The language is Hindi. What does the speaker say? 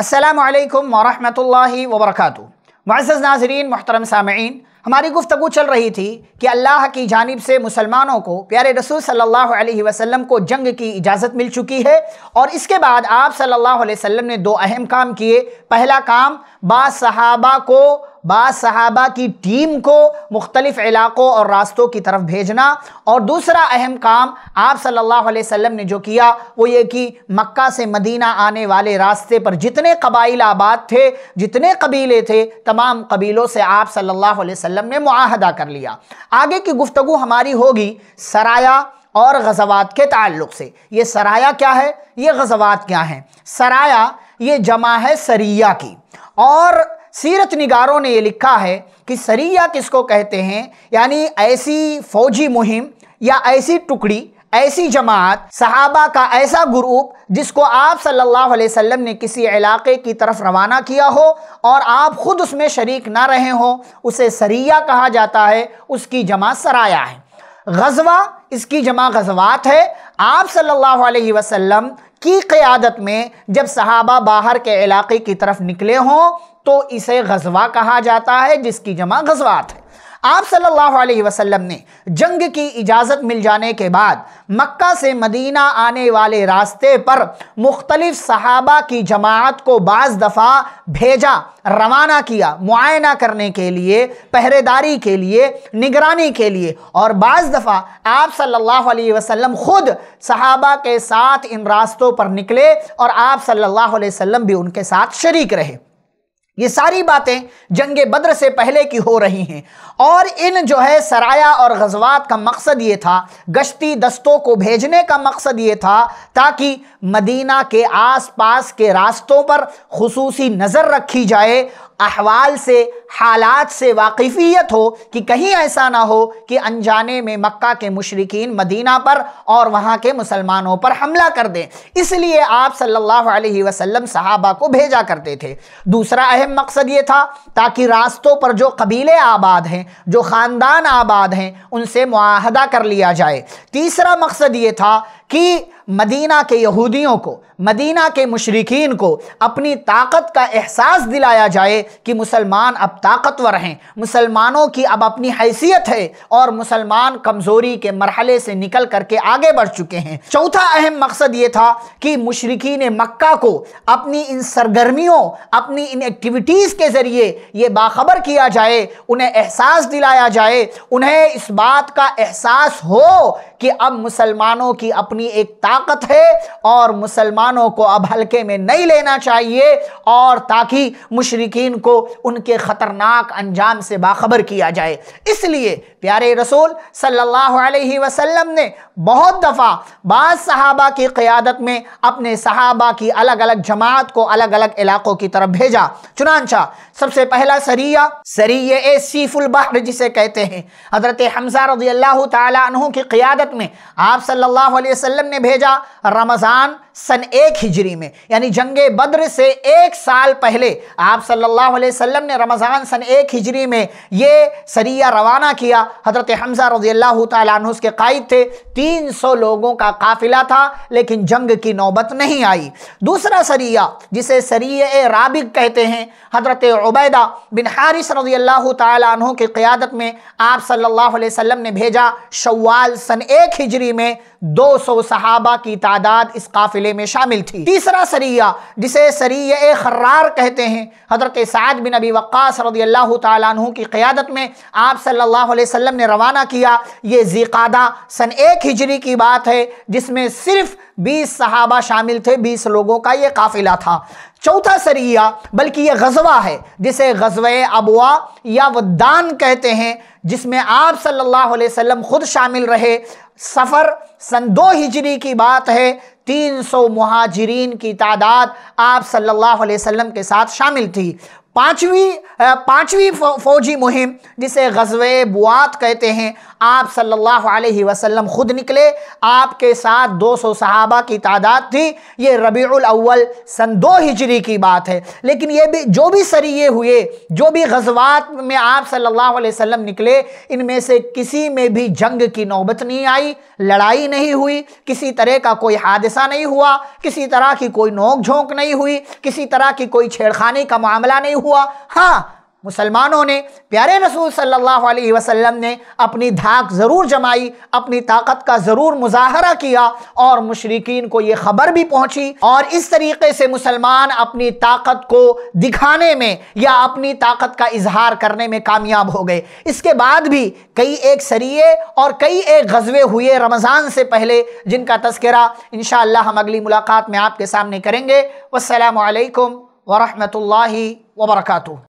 असलकम वरहमल वबरकू मज़ नाजरीन मोहतरम सामीन हमारी गुफ्तु चल रही थी कि अल्लाह की जानब से मुसलमानों को प्यारे रसूल सल्लल्लाहु अलैहि वसल्लम को जंग की इजाज़त मिल चुकी है और इसके बाद आप सल्लल्लाहु अलैहि वसल्लम ने दो अहम काम किए पहला काम बा सहाबा को बासहाबा की टीम को मुख्तलिफ इलाक़ों और रास्तों की तरफ भेजना और दूसरा अहम काम आप सल्लल्लाहु अलैहि वसल्लम ने जो किया वो ये कि मक्का से मदीना आने वाले रास्ते पर जितने कबाइल आबाद थे जितने कबीले थे तमाम कबीलों से आप सल्लल्लाहु अलैहि वसल्लम ने मुआहदा कर लिया आगे की गुफ्तु हमारी होगी सराया और गजवात के ताल्लुक से ये सराया क्या है ये गजवात क्या है सराया ये जमा है सरिया की और सीरत निगारों ने ये लिखा है कि सरिया किसको कहते हैं यानी ऐसी फौजी मुहिम या ऐसी टुकड़ी ऐसी जमात सहाबा का ऐसा ग्रुप जिसको आप सल्लल्लाहु अलैहि वसल्लम ने किसी इलाके की तरफ रवाना किया हो और आप ख़ुद उसमें शरीक ना रहे हो उसे सरिया कहा जाता है उसकी जमा सराया है गजवा इसकी जमा गजवात है आप सल्लल्लाहु अलैहि वसल्लम की क़्यादत में जब सहाबा बाहर के इलाके की तरफ निकले हों तो इसे गजवा कहा जाता है जिसकी जमा गजवात है आप सल्लल्लाहु अलैहि वसल्लम ने जंग की इजाज़त मिल जाने के बाद मक्का से मदीना आने वाले रास्ते पर मुख्तलिफ सहाबा की जमात को बाज़ दफ़ा भेजा रवाना किया मुआयना करने के लिए पहरेदारी के लिए निगरानी के लिए और बाज़ दफ़ा आप सल्लल्लाहु अलैहि वसल्लम ख़ुद सहाबा के साथ इन रास्तों पर निकले और आप सल्लल्लाहु अलैहि वसल्लम भी उनके साथ शरीक रहे ये सारी बातें जंग बद्र से पहले की हो रही हैं और इन जो है सराया और गजवात का मकसद ये था गश्ती दस्तों को भेजने का मकसद ये था ताकि मदीना के आसपास के रास्तों पर खसूसी नज़र रखी जाए अहवाल से हालात से वाकिफियत हो कि कहीं ऐसा ना हो कि अनजाने में मक्का के मशरकिन मदीना पर और वहाँ के मुसलमानों पर हमला कर दें इसलिए आप सल्लल्लाहु अलैहि वसल्लम सहाबा को भेजा करते थे दूसरा अहम मकसद ये था ताकि रास्तों पर जो कबीले आबाद हैं जो ख़ानदान आबाद हैं उनसे मुआहदा कर लिया जाए तीसरा मकसद ये था कि मदीना के यहूदियों को मदीना के मशरकिन को अपनी ताकत का एहसास दिलाया जाए कि मुसलमान अब ताकतवर हैं मुसलमानों की अब अपनी हैसियत है और मुसलमान कमज़ोरी के मरहले से निकल करके आगे बढ़ चुके हैं चौथा अहम मकसद ये था कि मशरकिन मक्का को अपनी इन सरगर्मियों अपनी इन एक्टिविटीज़ के ज़रिए ये बाखबर किया जाए उन्हें एहसास दिलाया जाए उन्हें इस बात का एहसास हो कि अब मुसलमानों की अपनी इस्लामी एक ताकत है और मुसलमानों को अब हल्के में नहीं लेना चाहिए और ताकि मुशरकिन को उनके ख़तरनाक अंजाम से बाखबर किया जाए इसलिए प्यारे रसूल सल्लल्लाहु अलैहि वसल्लम ने बहुत दफ़ा बाद सहाबा की क़्यादत में अपने सहाबा की अलग अलग जमात को अलग अलग इलाक़ों की तरफ भेजा चुनानचा सबसे पहला सरिया सरिय ए सीफुलबहर जिसे कहते हैं हज़रत हमजा रजी अल्लाह तु की क़्यादत में आप सल्लल्लाहु अलैहि वसल्लम ने भेजा रमज़ान सन एक हिजरी में यानी जंग बद्र से एक साल पहले आप सल्लल्लाहु अलैहि वसल्लम ने रमज़ान सन एक हिजरी में ये सरिया रवाना किया हज़रत हमजा रजी अल्लाह तु के कायद थे 300 लोगों का काफिला था लेकिन जंग की नौबत नहीं आई दूसरा सरिया जिसे सरिय राबिक कहते हैं हज़रत उबैदा बिन हारिस रजी अल्लाह तहों की क़्यादत में आप सल्लल्लाहु अलैहि वसल्लम ने भेजा शवाल सन एक हिजरी में 200 सहाबा की तादाद इस काफिले में शामिल थी तीसरा सरिया जिसे सरिय खर्रार कहते हैं हज़रत साद बिन अबी वक़ास रजी अल्लाह तहों की क़्यादत में आप सल्लल्लाहु अलैहि वसल्लम ने रवाना किया ये ज़िकादा सन एक हिजरी की बात है जिसमें सिर्फ 20 सहाबा शामिल थे 20 लोगों का ये काफिला था चौथा सरिया बल्कि ये गजवा है जिसे गजव अबुआ या वदान कहते हैं जिसमें आप सल्लल्लाहु अलैहि वसल्लम खुद शामिल रहे सफ़र सन दो हिजरी की बात है 300 महाजरीन की तादाद आप सल्लल्लाहु अलैहि वसल्लम के साथ शामिल थी पाँचवीं पाँचवीं फौजी मुहिम जिसे गजवे बुआत कहते हैं आप सल्लल्लाहु अलैहि वसल्लम खुद निकले आपके साथ 200 सहाबा की तादाद थी ये रबीउल अव्वल सन दो हिजरी की बात है लेकिन ये भी जो भी सरिये हुए जो भी गजवात में आप सल्लल्लाहु अलैहि वसल्लम निकले इनमें से किसी में भी जंग की नौबत नहीं आई लड़ाई नहीं हुई किसी तरह का कोई हादसा नहीं हुआ किसी तरह की कोई नोक झोंक नहीं हुई किसी तरह की कोई छेड़खानी का मामला नहीं हुआ हाँ मुसलमानों ने प्यारे रसूल सल्लल्लाहु अलैहि वसल्लम ने अपनी धाक ज़रूर जमाई अपनी ताकत का ज़रूर मुजाहरा किया और मुशरकिन को ये ख़बर भी पहुंची और इस तरीके से मुसलमान अपनी ताकत को दिखाने में या अपनी ताकत का इजहार करने में कामयाब हो गए इसके बाद भी कई एक सरिये और कई एक गजवे हुए रमज़ान से पहले जिनका तस्करा इन हम अगली मुलाकात में आपके सामने करेंगे वालकम वरहमल वर्का